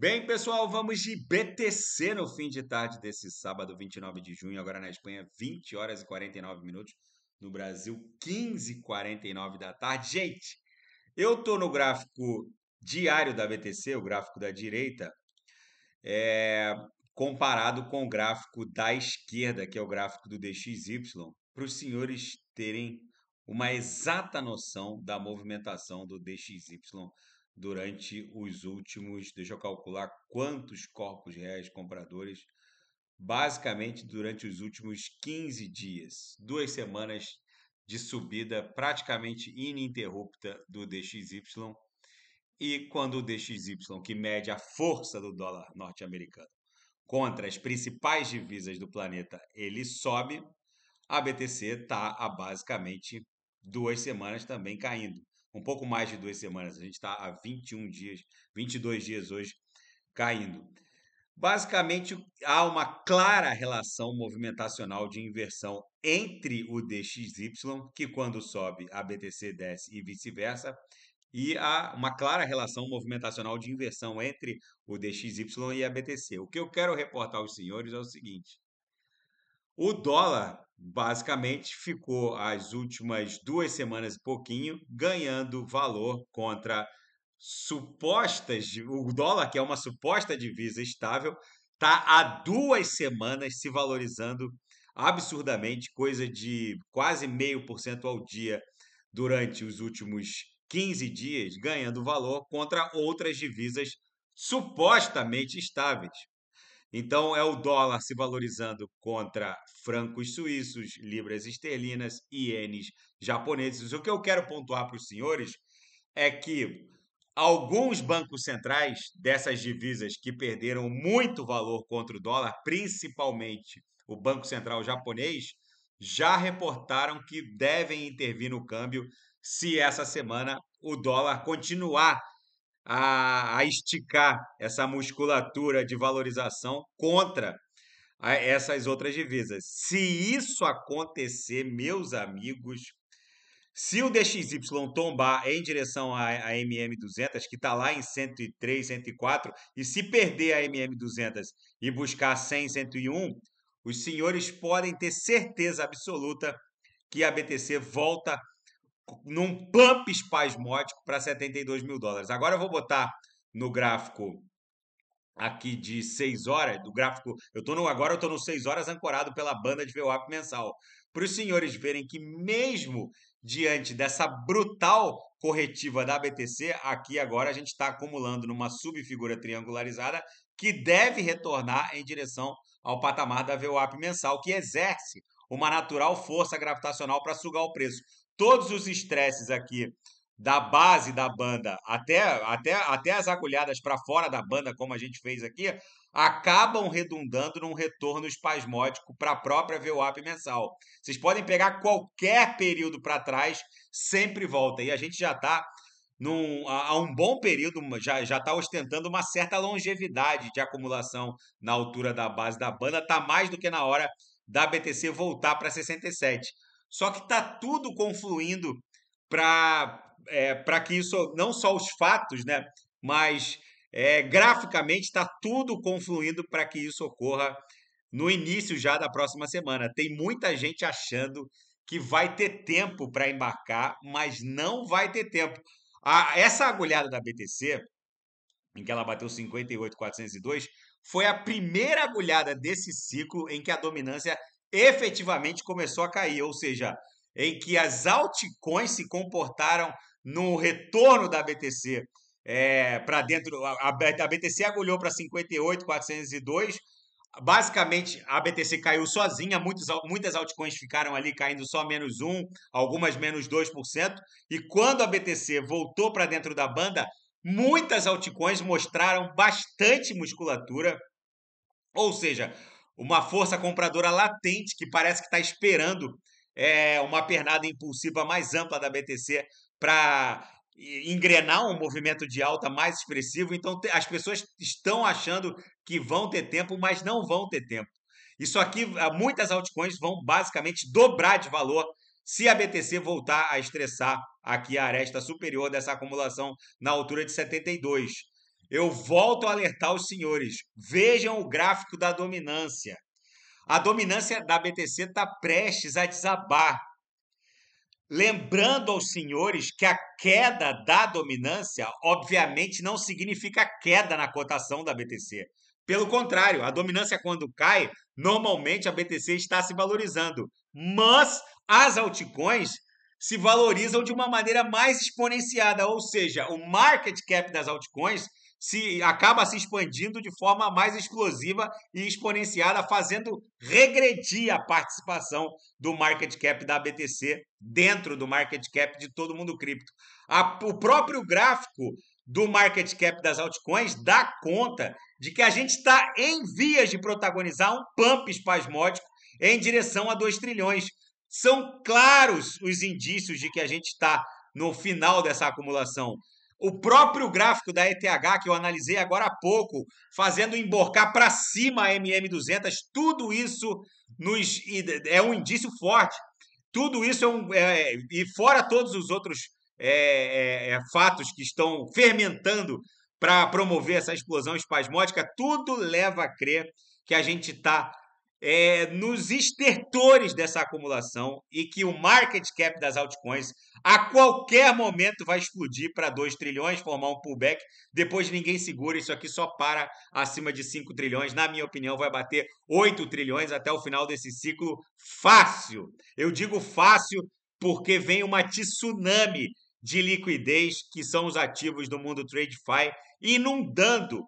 Bem, pessoal, vamos de BTC no fim de tarde desse sábado, 29 de junho, agora na Espanha, 20 horas e 49 minutos. No Brasil, 15 e 49 da tarde. Gente, eu tô no gráfico diário da BTC, o gráfico da direita, é, comparado com o gráfico da esquerda, que é o gráfico do DXY, para os senhores terem uma exata noção da movimentação do DXY durante os últimos, deixa eu calcular quantos corpos reais compradores, basicamente durante os últimos 15 dias, duas semanas de subida praticamente ininterrupta do DXY. E quando o DXY, que mede a força do dólar norte-americano contra as principais divisas do planeta, ele sobe, a BTC está há basicamente duas semanas também caindo um pouco mais de duas semanas. A gente está há 21 dias, 22 dias hoje caindo. Basicamente, há uma clara relação movimentacional de inversão entre o DXY, que quando sobe a BTC desce e vice-versa, e há uma clara relação movimentacional de inversão entre o DXY e a BTC. O que eu quero reportar aos senhores é o seguinte: o dólar basicamente ficou as últimas duas semanas e pouquinho ganhando valor contra supostas, o dólar que é uma suposta divisa estável, está há duas semanas se valorizando absurdamente, coisa de quase meio por cento ao dia durante os últimos 15 dias, ganhando valor contra outras divisas supostamente estáveis. Então é o dólar se valorizando contra francos suíços, libras esterlinas, ienes japoneses. O que eu quero pontuar para os senhores é que alguns bancos centrais dessas divisas que perderam muito valor contra o dólar, principalmente o Banco Central japonês, já reportaram que devem intervir no câmbio se essa semana o dólar continuar a, a esticar essa musculatura de valorização contra a, essas outras divisas. Se isso acontecer, meus amigos, se o DXY tombar em direção à, à MM200, que está lá em 103, 104, e se perder a MM200 e buscar 100, 101, os senhores podem ter certeza absoluta que a BTC volta num pump espasmódico para 72 mil dólares. Agora eu vou botar no gráfico aqui de 6 horas, do gráfico, eu tô no, agora eu estou no 6 horas ancorado pela banda de VWAP mensal, para os senhores verem que mesmo diante dessa brutal corretiva da BTC, aqui agora a gente está acumulando numa subfigura triangularizada que deve retornar em direção ao patamar da VWAP mensal, que exerce uma natural força gravitacional para sugar o preço todos os estresses aqui da base da banda até, até, até as agulhadas para fora da banda, como a gente fez aqui, acabam redundando num retorno espasmódico para a própria VWAP mensal. Vocês podem pegar qualquer período para trás, sempre volta. E a gente já está há um bom período, já está ostentando uma certa longevidade de acumulação na altura da base da banda, está mais do que na hora da BTC voltar para 67. Só que está tudo confluindo para é, para que isso, não só os fatos, né, mas é, graficamente está tudo confluindo para que isso ocorra no início já da próxima semana. Tem muita gente achando que vai ter tempo para embarcar, mas não vai ter tempo. A, essa agulhada da BTC, em que ela bateu 58,402, foi a primeira agulhada desse ciclo em que a dominância efetivamente começou a cair, ou seja, em que as altcoins se comportaram no retorno da BTC é, para dentro. A, a BTC agulhou para 58,402. Basicamente, a BTC caiu sozinha, muitas muitas altcoins ficaram ali caindo só menos 1, algumas menos 2%. E quando a BTC voltou para dentro da banda, muitas altcoins mostraram bastante musculatura. Ou seja, uma força compradora latente que parece que está esperando é, uma pernada impulsiva mais ampla da BTC para engrenar um movimento de alta mais expressivo. Então, as pessoas estão achando que vão ter tempo, mas não vão ter tempo. Isso aqui, ah, muitas altcoins vão basicamente dobrar de valor se a BTC voltar a estressar aqui a aresta superior dessa acumulação na altura de 72. Eu volto a alertar os senhores. Vejam o gráfico da dominância. A dominância da BTC está prestes a desabar. Lembrando aos senhores que a queda da dominância, obviamente, não significa queda na cotação da BTC. Pelo contrário, a dominância, quando cai, normalmente a BTC está se valorizando. Mas as altcoins se valorizam de uma maneira mais exponenciada, ou seja, o market cap das altcoins se acaba se expandindo de forma mais explosiva e exponenciada, fazendo regredir a participação do market cap da BTC dentro do market cap de todo mundo cripto. A, o próprio gráfico do market cap das altcoins dá conta de que a gente está em vias de protagonizar um pump espasmódico em direção a 2 trilhões. São claros os indícios de que a gente está no final dessa acumulação. O próprio gráfico da ETH, que eu analisei agora há pouco, fazendo emborcar para cima a MM200, tudo isso nos, é um indício forte. Tudo isso é um. É, é e fora todos os outros é, é, é fatos que estão fermentando para promover essa explosão espasmódica, tudo leva a crer que a gente está é, nos estertores dessa acumulação e que o market cap das altcoins a qualquer momento vai explodir para 2 trilhões, formar um pullback. Depois ninguém segura, isso aqui só para acima de 5 trilhões. Na minha opinião, vai bater 8 trilhões até o final desse ciclo fácil. Eu digo fácil porque vem uma tsunami de liquidez que são os ativos do mundo TradeFi inundando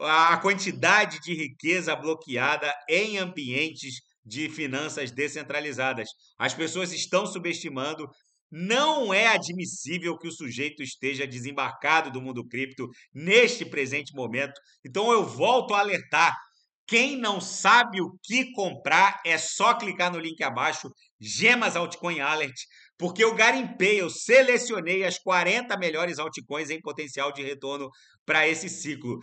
a quantidade de riqueza bloqueada em ambientes de finanças descentralizadas. As pessoas estão subestimando. Não é admissível que o sujeito esteja desembarcado do mundo cripto neste presente momento. Então eu volto a alertar. Quem não sabe o que comprar, é só clicar no link abaixo, Gemas Altcoin Alert porque eu garimpei, eu selecionei as 40 melhores altcoins em potencial de retorno para esse ciclo.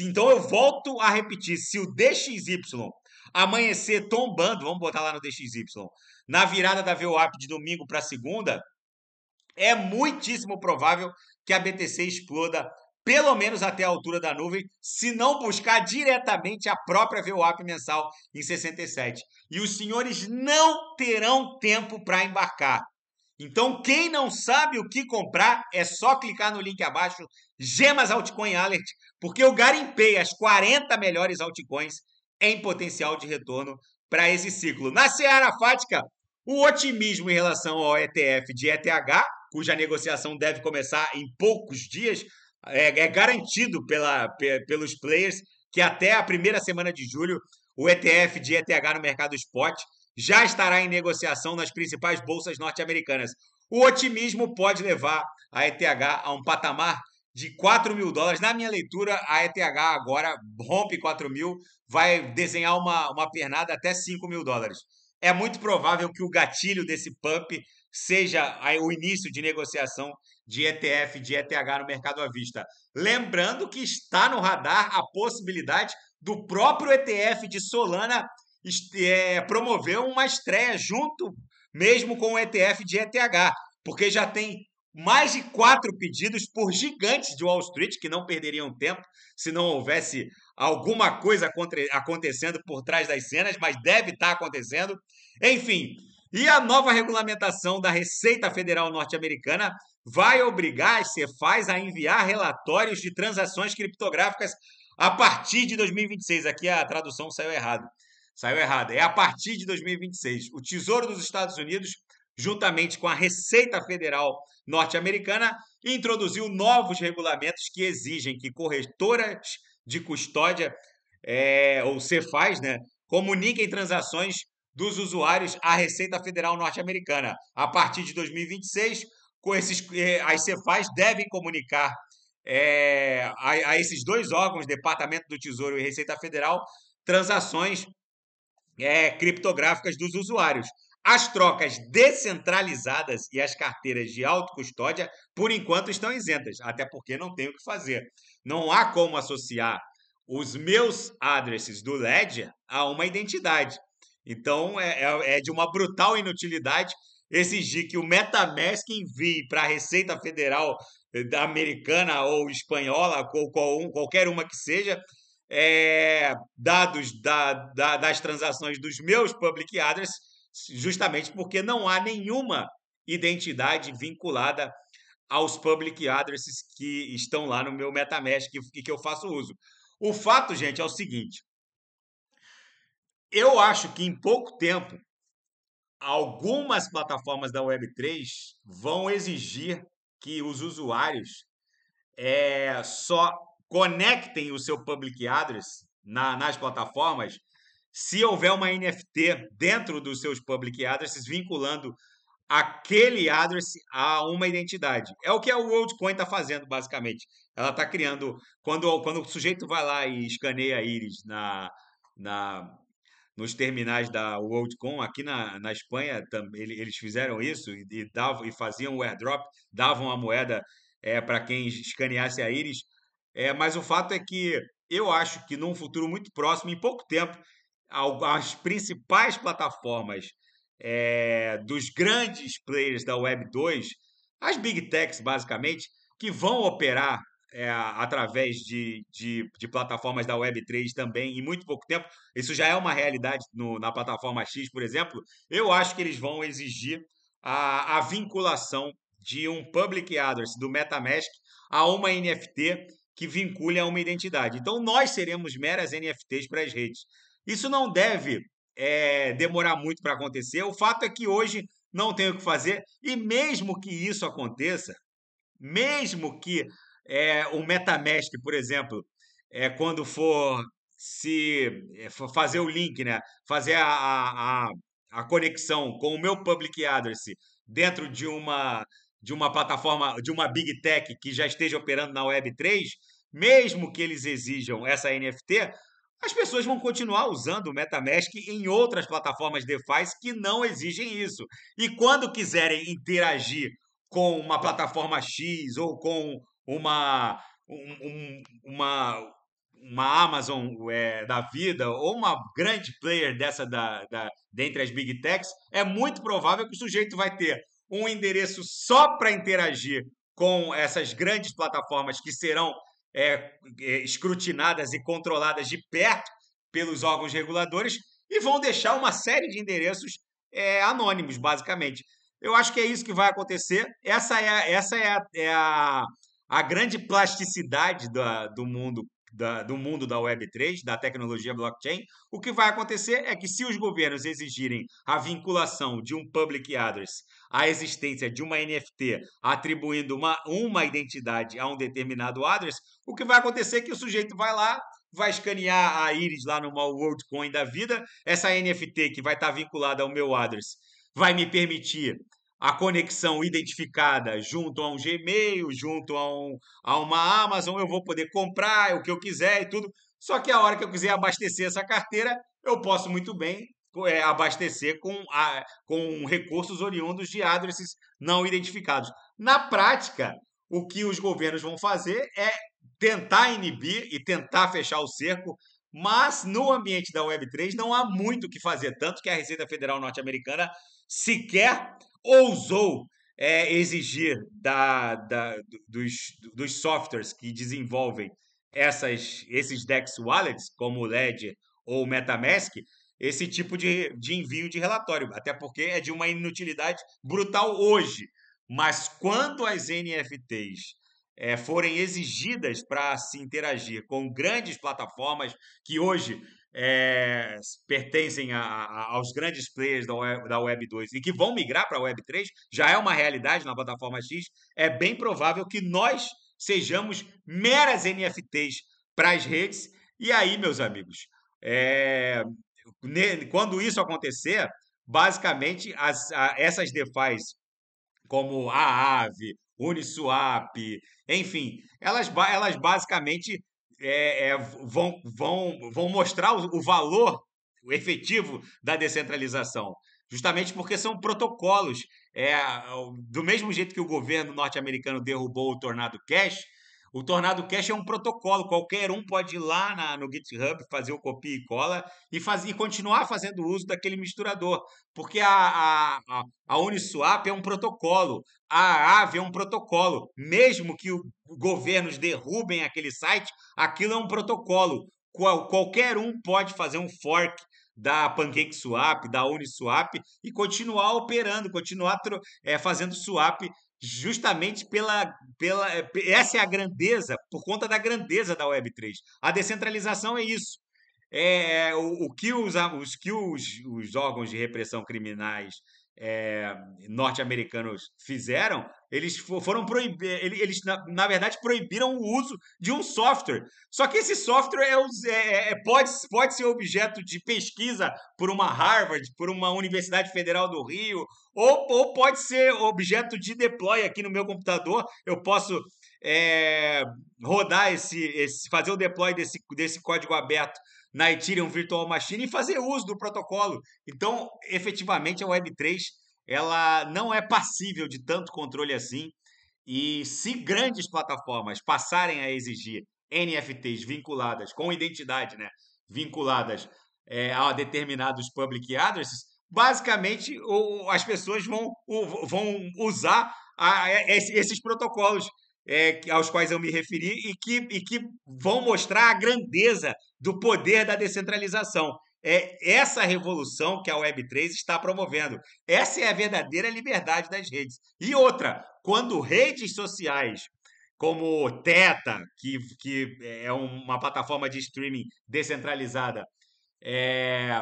Então eu volto a repetir, se o DXY amanhecer tombando, vamos botar lá no DXY, na virada da VWAP de domingo para segunda, é muitíssimo provável que a BTC exploda pelo menos até a altura da nuvem, se não buscar diretamente a própria VWAP mensal em 67. E os senhores não terão tempo para embarcar. Então, quem não sabe o que comprar, é só clicar no link abaixo, Gemas Altcoin Alert, porque eu garimpei as 40 melhores altcoins em potencial de retorno para esse ciclo. Na Seara Fática, o otimismo em relação ao ETF de ETH, cuja negociação deve começar em poucos dias, é, é garantido pela, pelos players que até a primeira semana de julho o ETF de ETH no mercado spot já estará em negociação nas principais bolsas norte-americanas. O otimismo pode levar a ETH a um patamar de 4 mil dólares. Na minha leitura, a ETH agora rompe 4 mil, vai desenhar uma, uma pernada até 5 mil dólares. É muito provável que o gatilho desse pump seja o início de negociação de ETF, de ETH no mercado à vista. Lembrando que está no radar a possibilidade do próprio ETF de Solana é, promoveu uma estreia junto mesmo com o ETF de ETH, porque já tem mais de quatro pedidos por gigantes de Wall Street que não perderiam tempo se não houvesse alguma coisa acontecendo por trás das cenas, mas deve estar tá acontecendo. Enfim, e a nova regulamentação da Receita Federal Norte-Americana vai obrigar as Cefaz a enviar relatórios de transações criptográficas a partir de 2026. Aqui a tradução saiu errado. Saiu errado. É a partir de 2026. O Tesouro dos Estados Unidos, juntamente com a Receita Federal norte-americana, introduziu novos regulamentos que exigem que corretoras de custódia, é, ou CFA's né, comuniquem transações dos usuários à Receita Federal norte-americana. A partir de 2026, com esses, é, as CFA's devem comunicar é, a, a, esses dois órgãos, Departamento do Tesouro e Receita Federal, transações é, criptográficas dos usuários. As trocas descentralizadas e as carteiras de autocustódia, por enquanto, estão isentas, até porque não tem o que fazer. Não há como associar os meus addresses do Ledger a uma identidade. Então, é, é, é de uma brutal inutilidade exigir que o Metamask envie para a Receita Federal eh, americana ou espanhola, ou qualquer uma que seja, é, dados da, da, das transações dos meus public address, justamente porque não há nenhuma identidade vinculada aos public addresses que estão lá no meu MetaMask e que eu faço uso. O fato, gente, é o seguinte. Eu acho que em pouco tempo algumas plataformas da Web3 vão exigir que os usuários é, só conectem o seu public address na, nas plataformas. Se houver uma NFT dentro dos seus public addresses vinculando aquele address a uma identidade. É o que a WorldCoin está fazendo, basicamente. Ela está criando. Quando, quando o sujeito vai lá e escaneia a íris na, na, nos terminais da Worldcoin aqui na, na Espanha, tam, ele, eles fizeram isso e, e, davam, e faziam o airdrop, davam a moeda é, para quem escaneasse a íris. É, mas o fato é que eu acho que num futuro muito próximo, em pouco tempo, as principais plataformas é, dos grandes players da Web 2, as big techs basicamente, que vão operar é, através de, de, de, plataformas da Web 3 também em muito pouco tempo. Isso já é uma realidade no, na plataforma X, por exemplo. Eu acho que eles vão exigir a, a vinculação de um public address do MetaMask a uma NFT que vincule a uma identidade. Então, nós seremos meras NFTs para as redes. Isso não deve é, demorar muito para acontecer. O fato é que hoje não tem o que fazer. E mesmo que isso aconteça, mesmo que é, o MetaMask, por exemplo, é, quando for se fazer o link, né, fazer a, a, a, conexão com o meu public address dentro de uma de uma plataforma, de uma big tech que já esteja operando na Web3, mesmo que eles exijam essa NFT, as pessoas vão continuar usando o MetaMask em outras plataformas DeFi que não exigem isso. E quando quiserem interagir com uma plataforma X ou com uma, um, uma, uma Amazon é, da vida ou uma grande player dessa da, da, dentre as big techs, é muito provável que o sujeito vai ter um endereço só para interagir com essas grandes plataformas que serão é, é, escrutinadas e controladas de perto pelos órgãos reguladores e vão deixar uma série de endereços é, anônimos, basicamente. Eu acho que é isso que vai acontecer. Essa é, essa é, a, é a, a grande plasticidade da, do mundo da, do mundo da Web3, da tecnologia blockchain, o que vai acontecer é que, se os governos exigirem a vinculação de um public address à existência de uma NFT atribuindo uma, uma identidade a um determinado address, o que vai acontecer é que o sujeito vai lá, vai escanear a íris lá numa WorldCoin da vida, essa NFT que vai estar tá vinculada ao meu address vai me permitir a conexão identificada junto a um Gmail, junto a, um, a uma Amazon, eu vou poder comprar o que eu quiser e tudo. Só que a hora que eu quiser abastecer essa carteira, eu posso muito bem é, abastecer com, a, com recursos oriundos de addresses não identificados. Na prática, o que os governos vão fazer é tentar inibir e tentar fechar o cerco mas no ambiente da Web3 não há muito o que fazer, tanto que a Receita Federal norte-americana sequer ousou é, exigir da, da, dos, dos softwares que desenvolvem essas, esses DEX wallets, como o Ledger ou o Metamask, esse tipo de, de envio de relatório, até porque é de uma inutilidade brutal hoje. Mas quanto às NFTs é, forem exigidas para se interagir com grandes plataformas que hoje é, pertencem a, a, aos grandes players da Web, da Web 2 e que vão migrar para a Web 3, já é uma realidade na plataforma X, é bem provável que nós sejamos meras NFTs para as redes. E aí, meus amigos, é, ne, quando isso acontecer, basicamente as, a, essas DeFi como a Ave, Uniswap, enfim, elas, elas basicamente é, é, vão, vão, vão mostrar o, o valor o efetivo da descentralização, justamente porque são protocolos. É, do mesmo jeito que o governo norte-americano derrubou o Tornado Cash, o Tornado Cache é um protocolo, qualquer um pode ir lá na, no GitHub, fazer o copia e cola e, faz, e continuar fazendo uso daquele misturador, porque a, a, a, a Uniswap é um protocolo, a AVE é um protocolo, mesmo que os governos derrubem aquele site, aquilo é um protocolo. Qual, qualquer um pode fazer um fork da PancakeSwap, da Uniswap e continuar operando, continuar é, fazendo swap justamente pela, pela. Eh, essa é a grandeza, por conta da grandeza da Web3. A descentralização é isso. É, é, o, o, que os, os que os, os órgãos de repressão criminais é, norte-americanos fizeram, eles foram proibir, eles na, na, verdade proibiram o uso de um software. Só que esse software é é, é, é, pode, pode ser objeto de pesquisa por uma Harvard, por uma Universidade Federal do Rio, ou, ou pode ser objeto de deploy aqui no meu computador. Eu posso é, rodar esse, esse, fazer o deploy desse, desse código aberto na Ethereum Virtual Machine e fazer uso do protocolo. Então, efetivamente, a Web3 ela não é passível de tanto controle assim. E se grandes plataformas passarem a exigir NFTs vinculadas com identidade, né, vinculadas é, a determinados public addresses, basicamente o, as pessoas vão, o, vão usar a, a, esses protocolos é, aos quais eu me referi e que, e que vão mostrar a grandeza do poder da descentralização. É essa revolução que a Web3 está promovendo. Essa é a verdadeira liberdade das redes. E outra, quando redes sociais como Teta, que, que é uma plataforma de streaming descentralizada, é,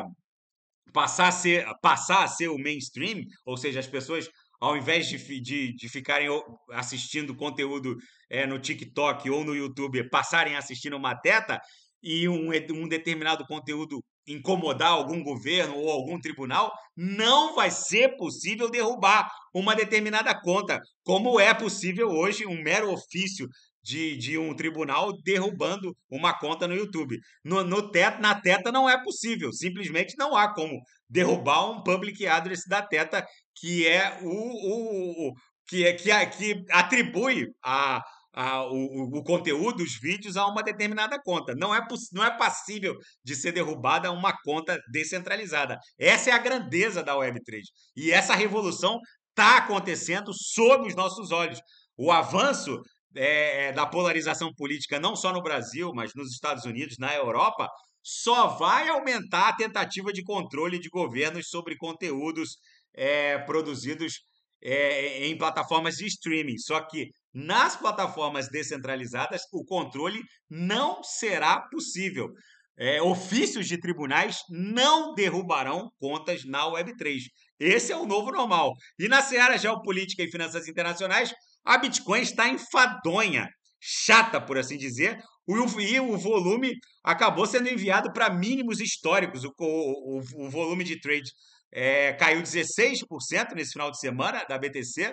passar, a ser, passar a ser o mainstream, ou seja, as pessoas ao invés de, de, de ficarem assistindo conteúdo é, no TikTok ou no YouTube, passarem assistindo uma teta e um, um determinado conteúdo incomodar algum governo ou algum tribunal, não vai ser possível derrubar uma determinada conta, como é possível hoje um mero ofício de, de um tribunal derrubando uma conta no YouTube. No, no teta, na teta não é possível, simplesmente não há como derrubar um public address da teta que é o, o, o que, é, que, que atribui a, a, o, o, conteúdo dos vídeos a uma determinada conta. Não é, não é passível de ser derrubada uma conta descentralizada. Essa é a grandeza da Web3. E essa revolução está acontecendo sob os nossos olhos. O avanço é, é, da polarização política, não só no Brasil, mas nos Estados Unidos, na Europa, só vai aumentar a tentativa de controle de governos sobre conteúdos é, produzidos é, em plataformas de streaming. Só que nas plataformas descentralizadas, o controle não será possível. É, ofícios de tribunais não derrubarão contas na Web3. Esse é o novo normal. E na seara geopolítica e finanças internacionais, a Bitcoin está enfadonha, chata, por assim dizer, e o volume acabou sendo enviado para mínimos históricos. O, o, o volume de trade é, caiu 16% nesse final de semana da BTC.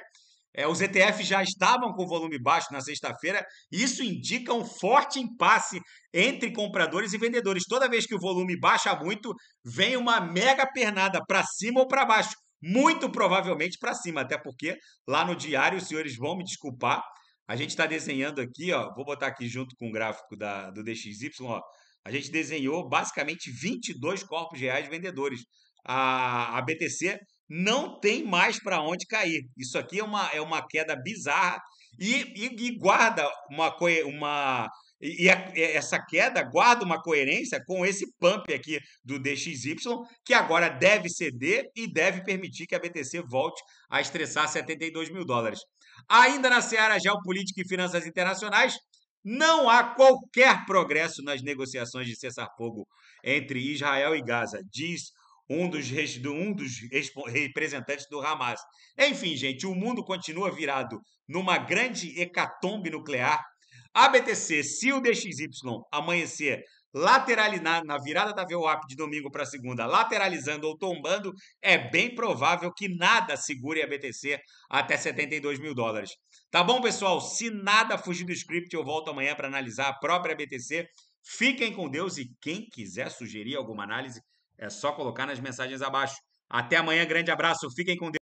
É, os ETF já estavam com volume baixo na sexta-feira. Isso indica um forte impasse entre compradores e vendedores. Toda vez que o volume baixa muito, vem uma mega pernada para cima ou para baixo. Muito provavelmente para cima, até porque lá no diário, os senhores vão me desculpar. A gente está desenhando aqui, ó, vou botar aqui junto com o gráfico da, do DXY, ó, a gente desenhou basicamente 22 corpos reais vendedores a, a BTC não tem mais para onde cair. Isso aqui é uma, é uma queda bizarra e, e, e guarda uma, uma e, essa queda guarda uma coerência com esse pump aqui do DXY, que agora deve ceder e deve permitir que a BTC volte a estressar 72 mil dólares. Ainda na seara geopolítica e finanças internacionais, não há qualquer progresso nas negociações de cessar-fogo entre Israel e Gaza, diz um dos, um dos representantes do Hamas. Enfim, gente, o mundo continua virado numa grande hecatombe nuclear. A BTC, se o DXY amanhecer lateralizar na virada da VWAP de domingo para segunda, lateralizando ou tombando, é bem provável que nada segure a BTC até 72 mil dólares. Tá bom, pessoal? Se nada fugir do script, eu volto amanhã para analisar a própria BTC. Fiquem com Deus e quem quiser sugerir alguma análise, é só colocar nas mensagens abaixo. Até amanhã, grande abraço, fiquem com Deus.